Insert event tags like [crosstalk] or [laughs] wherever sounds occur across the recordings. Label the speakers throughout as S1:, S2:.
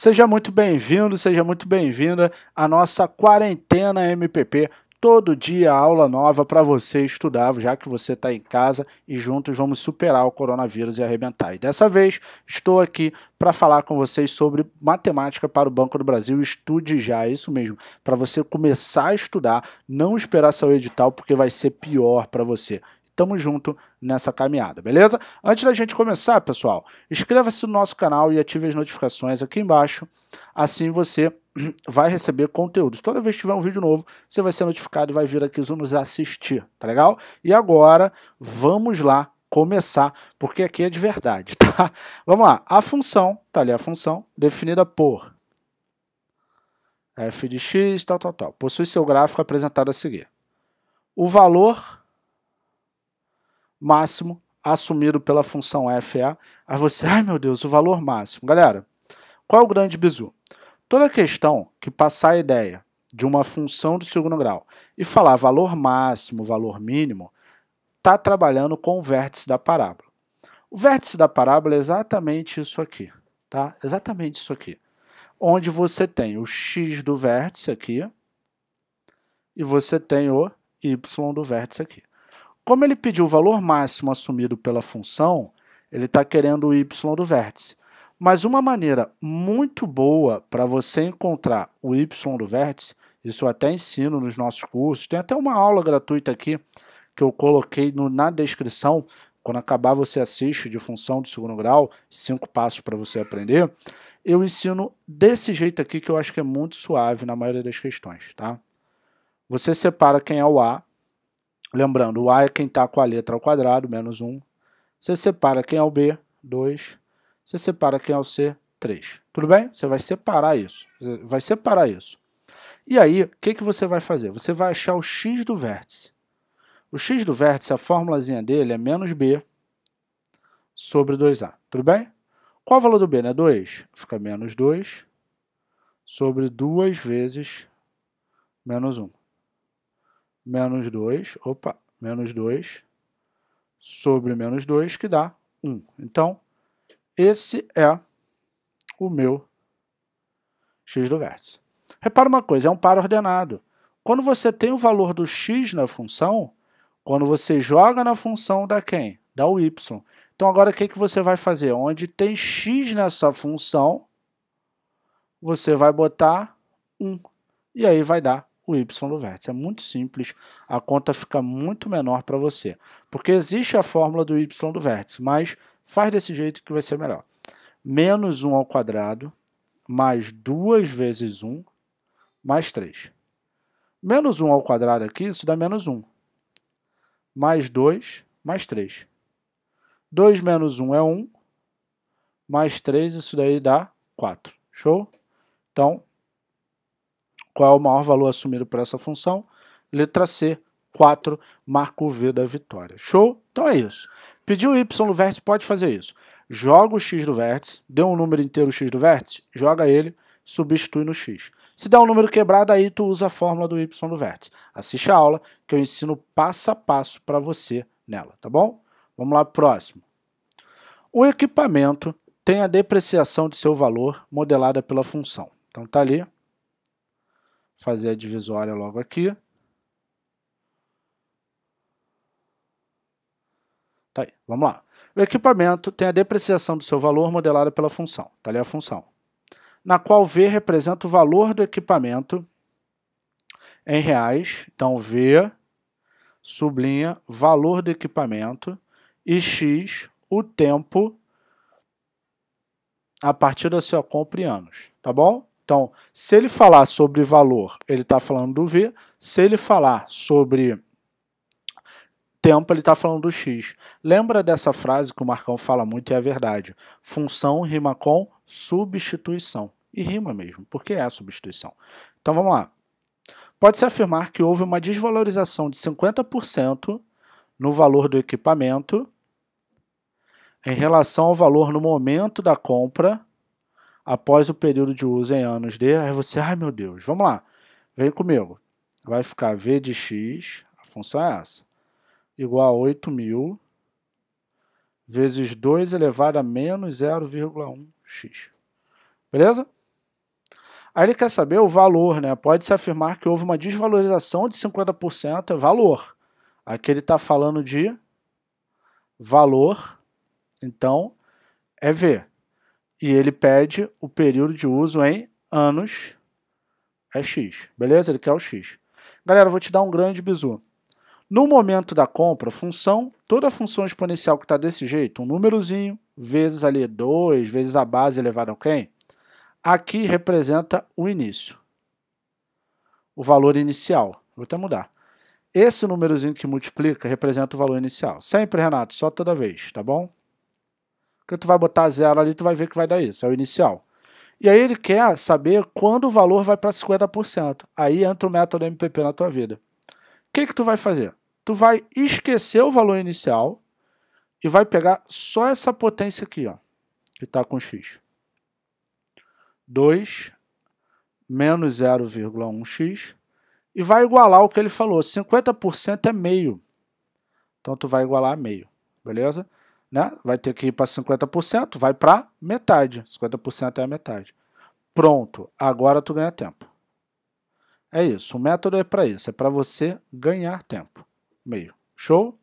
S1: Seja muito bem-vindo, seja muito bem-vinda à nossa quarentena MPP. Todo dia aula nova para você estudar, já que você está em casa e juntos vamos superar o coronavírus e arrebentar. E dessa vez estou aqui para falar com vocês sobre matemática para o Banco do Brasil. Estude já, é isso mesmo, para você começar a estudar, não esperar sair edital, porque vai ser pior para você. Tamo junto nessa caminhada, beleza? Antes da gente começar, pessoal, inscreva-se no nosso canal e ative as notificações aqui embaixo. Assim você [clears throat] vai receber conteúdos. Toda vez que tiver um vídeo novo, você vai ser notificado e vai vir aqui nos assistir, tá legal? E agora, vamos lá começar, porque aqui é de verdade, [laughs] tá? Vamos lá, a função, tá ali a função, definida por f de x, tal, tal, tal. Possui seu gráfico apresentado a seguir. O valor máximo assumido pela função FA. Aí você, ai meu Deus, o valor máximo. Galera, qual é o grande bizu? Toda questão que passar a ideia de uma função do segundo grau e falar valor máximo, valor mínimo, está trabalhando com o vértice da parábola. O vértice da parábola é exatamente isso aqui, tá? Exatamente isso aqui. Onde você tem o x do vértice aqui e você tem o y do vértice aqui. Como ele pediu o valor máximo assumido pela função, ele está querendo o y do vértice. Mas uma maneira muito boa para você encontrar o y do vértice, isso eu até ensino nos nossos cursos, tem até uma aula gratuita aqui que eu coloquei no, na descrição. Quando acabar, você assiste de função de segundo grau, cinco passos para você aprender. Eu ensino desse jeito aqui, que eu acho que é muito suave na maioria das questões, tá? Você separa quem é o A Lembrando, o A é quem está com a letra ao quadrado, menos 1. Você separa quem é o B, 2. Você separa quem é o C, 3. Tudo bem? Você vai separar isso. vai separar isso. E aí, o que, que você vai fazer? Você vai achar o x do vértice. O x do vértice, a formulazinha dele é menos b sobre 2a. Tudo bem? Qual o valor do b? Né? 2. Fica menos 2 sobre 2 vezes menos 1 menos 2, opa, menos 2 sobre menos 2, que dá 1. Então, esse é o meu x do vértice. Repara uma coisa, é um par ordenado. Quando você tem o valor do x na função, quando você joga na função da quem? dá o y. Então agora o que, que você vai fazer? Onde tem x nessa função, você vai botar 1. E aí vai dar o y do vértice. É muito simples, a conta fica muito menor para você. Porque existe a fórmula do y do vértice, mas faz desse jeito que vai ser melhor. Menos 1 ao quadrado, mais 2 vezes 1, mais 3. Menos 1 ao quadrado aqui, isso dá menos 1. Mais 2, mais 3. 2 menos 1 é 1, mais 3, isso daí dá 4. Show? Então, qual é o maior valor assumido por essa função? Letra C, 4, marca o V da vitória. Show? Então é isso. Pediu Y no vértice, pode fazer isso. Joga o X do vértice, deu um número inteiro X do vértice, joga ele, substitui no X. Se der um número quebrado, aí tu usa a fórmula do Y do vértice. Assiste a aula que eu ensino passo a passo para você nela, tá bom? Vamos lá próximo. O equipamento tem a depreciação de seu valor modelada pela função. Então tá ali, fazer a divisória logo aqui. Tá aí, vamos lá. O equipamento tem a depreciação do seu valor modelada pela função. Tá ali a função. Na qual V representa o valor do equipamento em reais. Então, V sublinha valor do equipamento e X o tempo a partir da sua compra em anos, tá bom? Então, se ele falar sobre valor, ele está falando do V. Se ele falar sobre tempo, ele está falando do X. Lembra dessa frase que o Marcão fala muito e é verdade. Função rima com substituição. E rima mesmo, porque é a substituição. Então, vamos lá. Pode-se afirmar que houve uma desvalorização de 50% no valor do equipamento em relação ao valor no momento da compra após o período de uso em anos de. Aí você, ai meu Deus, vamos lá, vem comigo. Vai ficar v de x, a função é essa, igual a 8.000 vezes 2 elevado a menos 0,1x. Beleza? Aí ele quer saber o valor, né? Pode-se afirmar que houve uma desvalorização de 50%, é valor. Aqui ele está falando de valor, então é V e ele pede o período de uso em anos é X, beleza? Ele quer o X. Galera, vou te dar um grande bizu. No momento da compra, função, toda função exponencial que está desse jeito, um númerozinho, vezes ali 2, vezes a base elevada a quem, aqui representa o início, o valor inicial. Vou até mudar. Esse númerozinho que multiplica representa o valor inicial. Sempre, Renato, só toda vez, tá bom? que tu vai botar zero ali, tu vai ver que vai dar isso, é o inicial. E aí ele quer saber quando o valor vai para 50%. Aí entra o método MPP na tua vida. O que, que tu vai fazer? Tu vai esquecer o valor inicial e vai pegar só essa potência aqui, ó, que está com x. 2 menos 0,1x e vai igualar o que ele falou. 50% é meio. Então, tu vai igualar a meio, beleza? né? Vai ter que ir para 50%, vai para metade. 50% é a metade. Pronto, agora tu ganha tempo. É isso, o método é para isso, é para você ganhar tempo. Meio. Show?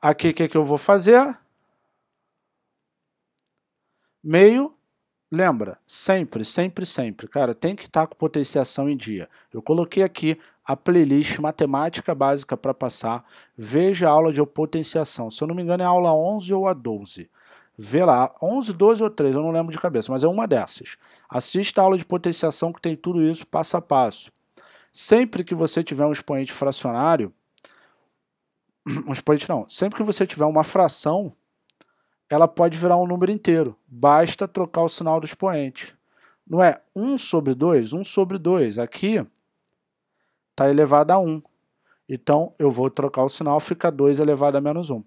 S1: Aqui o que, que eu vou fazer? Meio Lembra, sempre, sempre, sempre, cara, tem que estar tá com potenciação em dia. Eu coloquei aqui a playlist Matemática Básica para passar. Veja a aula de potenciação. Se eu não me engano, é a aula 11 ou a 12 vê lá, 11, 12 ou 13, eu não lembro de cabeça, mas é uma dessas. Assista a aula de potenciação que tem tudo isso passo a passo. Sempre que você tiver um expoente fracionário, [clears throat] um expoente não, sempre que você tiver uma fração, ela pode virar um número inteiro. Basta trocar o sinal do expoente. Não é 1 sobre 2? 1 sobre 2. Aqui está elevado a 1. Então, eu vou trocar o sinal, fica 2 elevado a menos 1.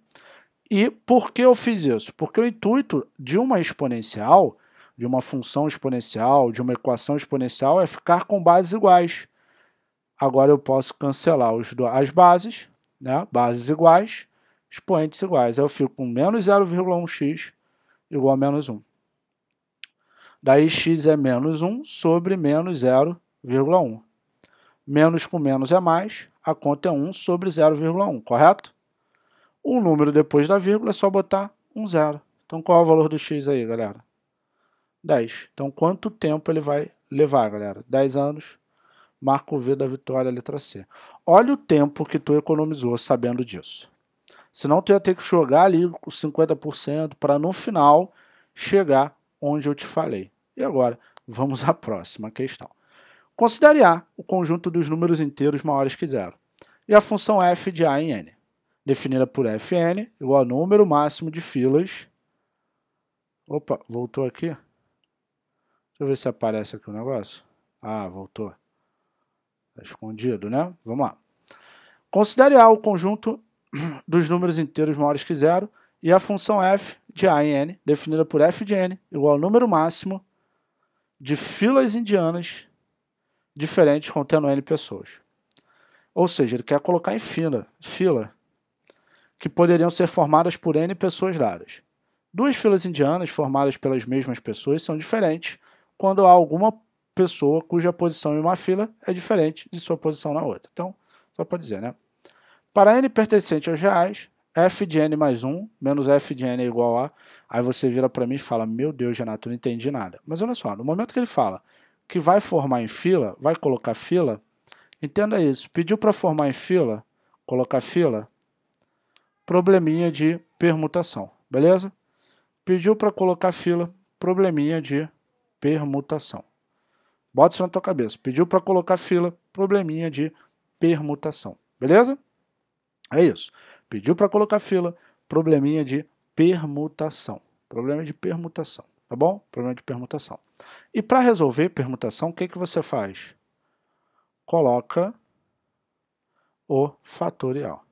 S1: E por que eu fiz isso? Porque o intuito de uma exponencial, de uma função exponencial, de uma equação exponencial, é ficar com bases iguais. Agora eu posso cancelar as bases, né? bases iguais, expoentes iguais. Aí eu fico com menos 0,1x igual a menos 1. Daí x é menos 1 sobre menos 0,1. Menos com menos é mais, a conta é 1 sobre 0,1, correto? O número depois da vírgula é só botar um zero. Então qual é o valor do x aí, galera? 10. Então quanto tempo ele vai levar, galera? 10 anos, marco V da vitória, letra C. Olha o tempo que tu economizou sabendo disso. Senão tu ia ter que jogar ali com 50% para no final chegar onde eu te falei. E agora, vamos à próxima questão. Considere A o conjunto dos números inteiros maiores que zero e a função f de A em n, definida por fn igual a número máximo de filas. Opa, voltou aqui? Deixa eu ver se aparece aqui o negócio. Ah, voltou. Está escondido, né? Vamos lá. Considere A o conjunto [clears throat] dos números inteiros maiores que zero, e a função f de a em n, definida por f de n, igual ao número máximo de filas indianas diferentes contendo n pessoas. Ou seja, ele quer colocar em fila, fila que poderiam ser formadas por n pessoas raras. Duas filas indianas formadas pelas mesmas pessoas são diferentes quando há alguma pessoa cuja posição em uma fila é diferente de sua posição na outra. Então, só para dizer, né? Para n pertencente aos reais, f de n mais 1 menos f de n é igual a... Aí você vira para mim e fala, meu Deus, Renato, não entendi nada. Mas olha só, no momento que ele fala que vai formar em fila, vai colocar fila, entenda isso, pediu para formar em fila, colocar fila, probleminha de permutação, beleza? Pediu para colocar fila, probleminha de permutação. Bota isso na tua cabeça. Pediu para colocar fila, probleminha de permutação. Beleza? É isso. Pediu para colocar fila, probleminha de permutação. Problema de permutação, tá bom? Problema de permutação. E para resolver permutação, o que, que você faz? Coloca o fatorial.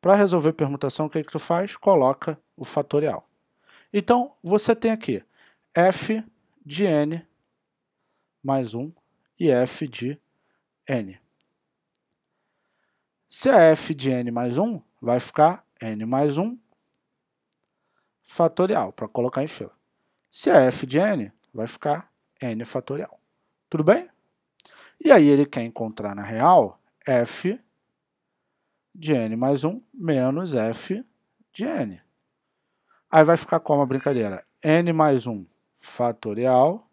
S1: Para resolver permutação, o que, que tu faz? Coloca o fatorial. Então, você tem aqui f de n mais 1 e f de n. CF é de n mais 1 vai ficar n mais 1 fatorial, para colocar em fila. CF é de n vai ficar n fatorial. Tudo bem? E aí ele quer encontrar na real f de n mais 1 menos f de n. Aí vai ficar como a brincadeira? n mais 1 fatorial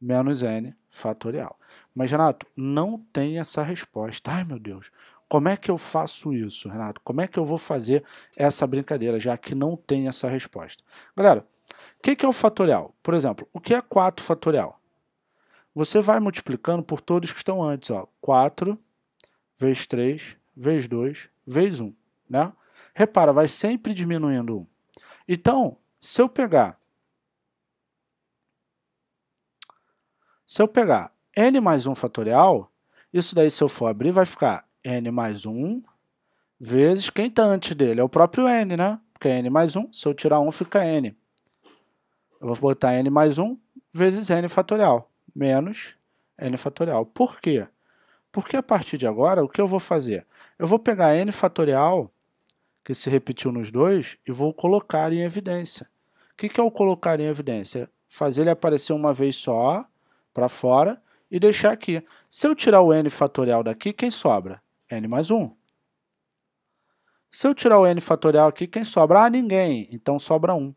S1: menos n fatorial. Mas, Renato, não tem essa resposta. Ai, meu Deus, como é que eu faço isso, Renato? Como é que eu vou fazer essa brincadeira, já que não tem essa resposta? Galera, o que, que é o fatorial? Por exemplo, o que é 4 fatorial? Você vai multiplicando por todos que estão antes, ó. 4 vezes 3 vezes 2 vezes 1, né? Repara, vai sempre diminuindo 1. Então, se eu pegar se eu pegar n mais 1 fatorial, isso daí se eu for abrir vai ficar n mais 1 vezes quem está antes dele. É o próprio n, né? Porque é n mais 1, se eu tirar 1 fica n. Eu vou botar n mais 1 vezes n fatorial, menos n fatorial. Por quê? Porque a partir de agora, o que eu vou fazer? Eu vou pegar n fatorial, que se repetiu nos dois, e vou colocar em evidência. O que, que é o colocar em evidência? Fazer ele aparecer uma vez só, para fora, e deixar aqui. Se eu tirar o n fatorial daqui, quem sobra? n mais 1. Se eu tirar o n fatorial aqui, quem sobra? Ah, ninguém. Então sobra 1.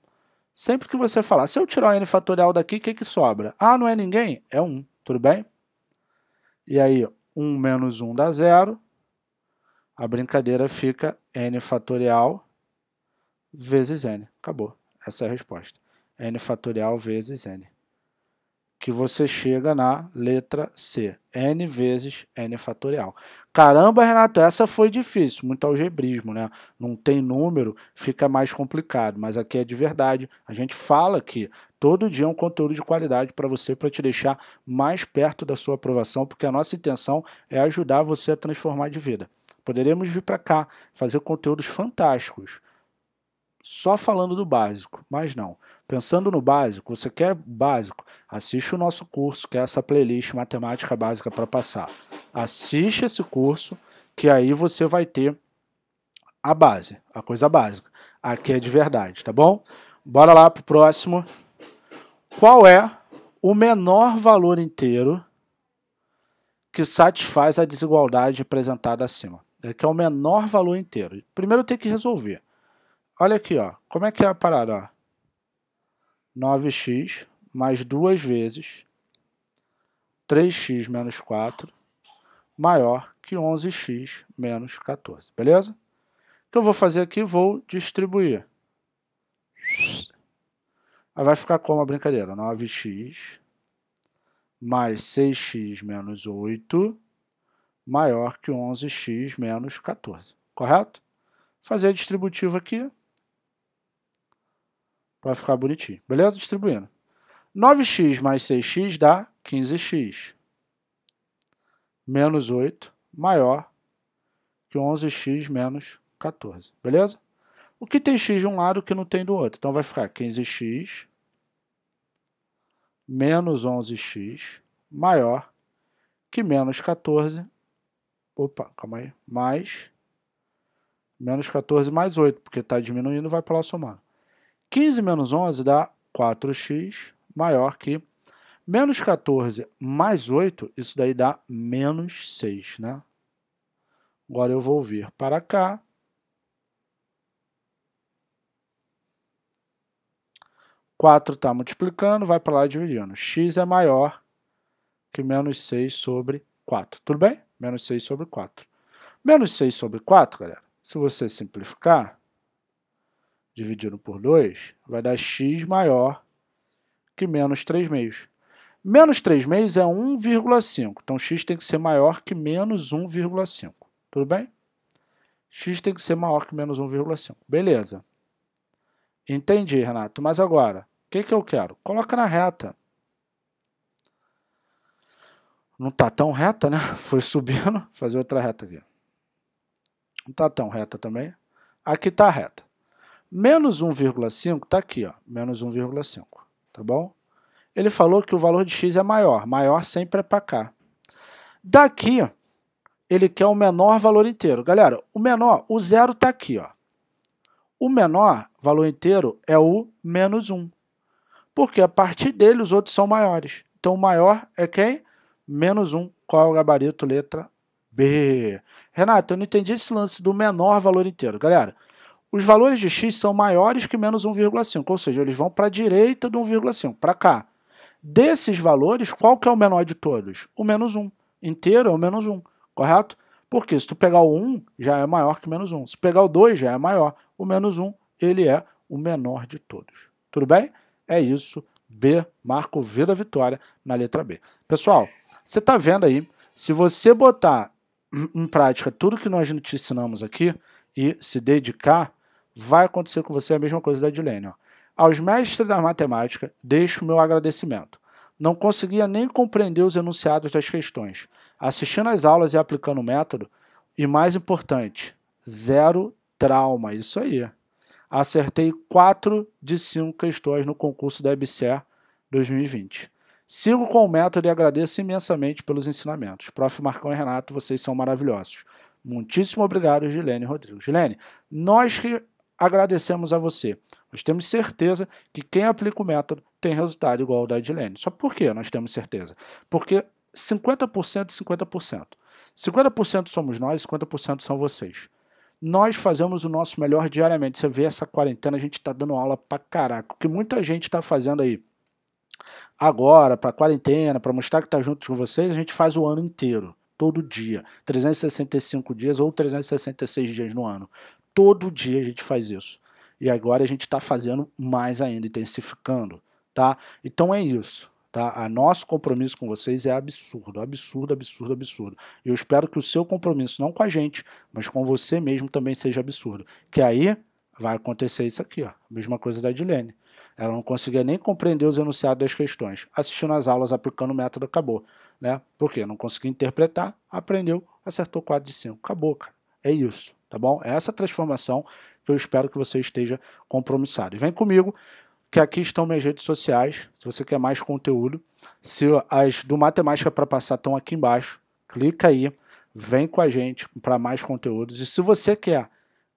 S1: Sempre que você falar, se eu tirar o n fatorial daqui, o que, que sobra? Ah, não é ninguém? É 1, tudo bem? E aí, 1 menos 1 dá zero. A brincadeira fica n fatorial vezes n. Acabou. Essa é a resposta. n fatorial vezes n. Que você chega na letra C. n vezes n fatorial. Caramba, Renato, essa foi difícil, muito algebrismo, né? Não tem número, fica mais complicado, mas aqui é de verdade. A gente fala que todo dia é um conteúdo de qualidade para você, para te deixar mais perto da sua aprovação, porque a nossa intenção é ajudar você a transformar de vida. Poderemos vir para cá, fazer conteúdos fantásticos, só falando do básico, mas não. Pensando no básico, você quer básico? Assiste o nosso curso, que é essa playlist Matemática Básica para Passar. Assiste esse curso, que aí você vai ter a base, a coisa básica. Aqui é de verdade, tá bom? Bora lá pro próximo. Qual é o menor valor inteiro que satisfaz a desigualdade apresentada acima? É que é o menor valor inteiro. Primeiro tem que resolver. Olha aqui, ó. Como é que é a parada? Ó? 9x mais 2 vezes 3x menos 4 maior que 11x menos 14, beleza? O que eu vou fazer aqui? Vou distribuir. Aí vai ficar como a brincadeira? 9x mais 6x menos 8 maior que 11x menos 14, correto? Fazer a distributiva aqui, Vai ficar bonitinho. Beleza? Distribuindo. 9x mais 6x dá 15x. Menos 8 maior que 11x menos 14. Beleza? O que tem x de um lado, que não tem do outro. Então vai ficar 15x menos 11x maior que menos 14. Opa, calma aí. Mais menos 14 mais 8, porque está diminuindo, vai para lá somando. 15 menos 11 dá 4x maior que menos 14 mais 8, isso daí dá menos 6, né? Agora eu vou vir para cá. Quatro está multiplicando, vai para lá dividindo. x é maior que menos 6 sobre 4. Tudo bem? Menos 6 sobre 4. Menos 6 sobre 4, galera, se você simplificar, dividido por 2 vai dar x maior que menos 3 meios. Menos 3 meios é 1,5, então x tem que ser maior que menos 1,5, tudo bem? x tem que ser maior que menos 1,5, beleza. Entendi, Renato, mas agora, o que, que eu quero? Coloca na reta. Não está tão reta, né? [laughs] Foi subindo, fazer outra reta aqui. Não está tão reta também. Aqui está reta. Menos 1,5 está aqui, ó, menos 1,5, tá bom? Ele falou que o valor de x é maior, maior sempre é para cá. Daqui, ele quer o menor valor inteiro. Galera, o menor, o zero está aqui. Ó. O menor valor inteiro é o menos 1, porque a partir dele os outros são maiores. Então o maior é quem? Menos 1. Qual é o gabarito? Letra B. Renato, eu não entendi esse lance do menor valor inteiro. Galera, os valores de x são maiores que menos 1,5, ou seja, eles vão para a direita do 1,5, para cá. Desses valores, qual que é o menor de todos? O menos 1. Inteiro é o menos 1, correto? Porque se tu pegar o 1, já é maior que menos 1. Se pegar o 2, já é maior. O menos 1, ele é o menor de todos. Tudo bem? É isso. B, marco V da vitória na letra B. Pessoal, você está vendo aí, se você botar em prática tudo que nós te ensinamos aqui e se dedicar, vai acontecer com você a mesma coisa da Dilene. Aos mestres da matemática, deixo o meu agradecimento. Não conseguia nem compreender os enunciados das questões. Assistindo às aulas e aplicando o método, e mais importante, zero trauma. Isso aí. Acertei 4 de 5 questões no concurso da EBSER 2020. Sigo com o método e agradeço imensamente pelos ensinamentos. Prof. Marcão e Renato, vocês são maravilhosos. Muitíssimo obrigado, Gilene Rodrigues. Gilene, nós que agradecemos a você. Nós temos certeza que quem aplica o método tem resultado igual ao da Edilene. Só por que nós temos certeza? Porque 50% e 50%. 50% somos nós, 50% são vocês. Nós fazemos o nosso melhor diariamente. Você vê essa quarentena, a gente está dando aula pra caraca. O que muita gente está fazendo aí agora, pra quarentena, para mostrar que está junto com vocês, a gente faz o ano inteiro todo dia, 365 dias ou 366 dias no ano. Todo dia a gente faz isso. E agora a gente está fazendo mais ainda, intensificando, tá? Então é isso, tá? A nosso compromisso com vocês é absurdo, absurdo, absurdo, absurdo. Eu espero que o seu compromisso, não com a gente, mas com você mesmo também seja absurdo. Que aí vai acontecer isso aqui, ó. Mesma coisa da Edilene, Ela não conseguia nem compreender os enunciados das questões. Assistindo às aulas, aplicando o método, acabou. Né? Por quê? Não conseguia interpretar, aprendeu, acertou 4 de 5. Acabou, cara. É isso tá bom? É essa transformação que eu espero que você esteja compromissado. E vem comigo, que aqui estão minhas redes sociais, se você quer mais conteúdo. Se as do Matemática para Passar estão aqui embaixo, clica aí, vem com a gente para mais conteúdos. E se você quer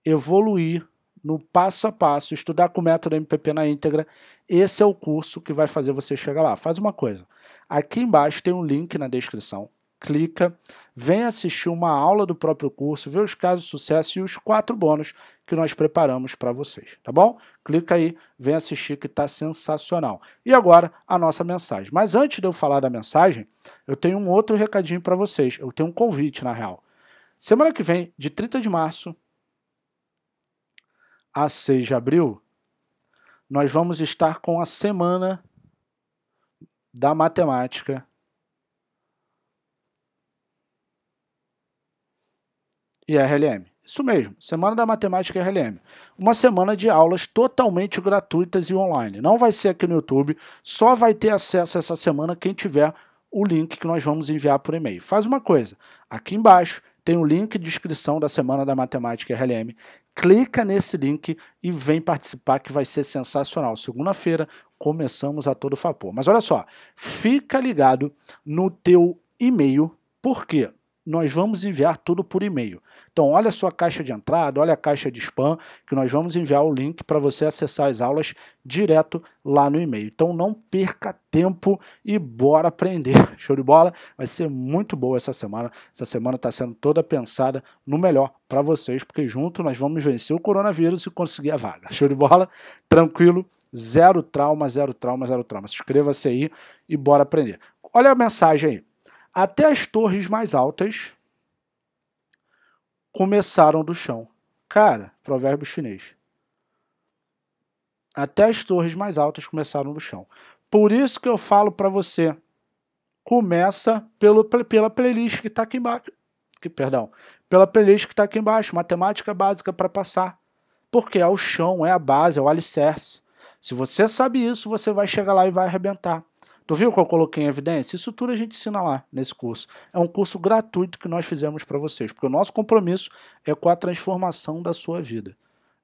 S1: evoluir no passo a passo, estudar com o método MPP na íntegra, esse é o curso que vai fazer você chegar lá. Faz uma coisa, aqui embaixo tem um link na descrição, clica, Venha assistir uma aula do próprio curso, ver os casos de sucesso e os quatro bônus que nós preparamos para vocês, tá bom? Clica aí, vem assistir que está sensacional. E agora a nossa mensagem. Mas antes de eu falar da mensagem, eu tenho um outro recadinho para vocês. Eu tenho um convite na real. Semana que vem, de 30 de março a 6 de abril, nós vamos estar com a semana da matemática e RLM. Isso mesmo, Semana da Matemática e RLM. Uma semana de aulas totalmente gratuitas e online. Não vai ser aqui no YouTube, só vai ter acesso essa semana quem tiver o link que nós vamos enviar por e-mail. Faz uma coisa, aqui embaixo tem o link de inscrição da Semana da Matemática e RLM. Clica nesse link e vem participar que vai ser sensacional. Segunda-feira começamos a todo vapor. Mas olha só, fica ligado no teu e-mail, porque nós vamos enviar tudo por e-mail. Então, olha a sua caixa de entrada, olha a caixa de spam, que nós vamos enviar o link para você acessar as aulas direto lá no e-mail. Então, não perca tempo e bora aprender. [laughs] Show de bola? Vai ser muito boa essa semana. Essa semana está sendo toda pensada no melhor para vocês, porque junto nós vamos vencer o coronavírus e conseguir a vaga. [laughs] Show de bola? Tranquilo? Zero trauma, zero trauma, zero trauma. Inscreva-se aí e bora aprender. Olha a mensagem aí. Até as torres mais altas começaram do chão. Cara, provérbio chinês. Até as torres mais altas começaram do chão. Por isso que eu falo para você, começa pelo, pela playlist que está aqui embaixo. Que, perdão, pela playlist que está aqui embaixo, matemática básica para passar. Porque é o chão, é a base, é o alicerce. Se você sabe isso, você vai chegar lá e vai arrebentar. Tu viu que eu coloquei em evidência? Isso tudo a gente ensina lá nesse curso. É um curso gratuito que nós fizemos para vocês, porque o nosso compromisso é com a transformação da sua vida.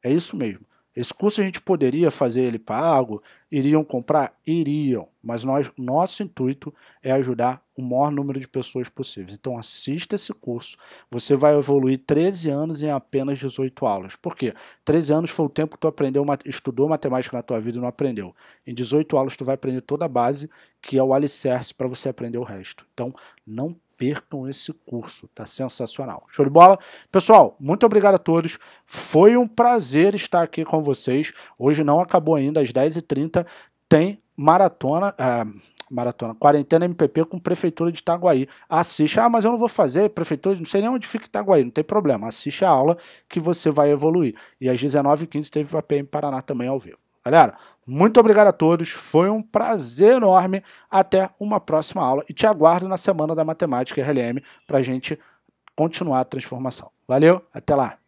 S1: É isso mesmo. Esse curso a gente poderia fazer ele pago, iriam comprar? Iriam, mas nós, nosso intuito é ajudar o maior número de pessoas possíveis. Então assista esse curso, você vai evoluir 13 anos em apenas 18 aulas. Por quê? 13 anos foi o tempo que tu aprendeu, estudou matemática na tua vida e não aprendeu. Em 18 aulas tu vai aprender toda a base, que é o alicerce para você aprender o resto. Então não percam esse curso, tá sensacional. Show de bola? Pessoal, muito obrigado a todos. Foi um prazer estar aqui com vocês. Hoje não acabou ainda, às 10h30 tem maratona. Uh, maratona, quarentena MPP com Prefeitura de Itaguaí. Assiste, ah, mas eu não vou fazer, Prefeitura, não sei nem onde fica Itaguaí, não tem problema, assiste a aula que você vai evoluir. E às 19h15 teve o APM Paraná também ao vivo. Galera, muito obrigado a todos, foi um prazer enorme. Até uma próxima aula e te aguardo na semana da Matemática RLM para a gente continuar a transformação. Valeu, até lá!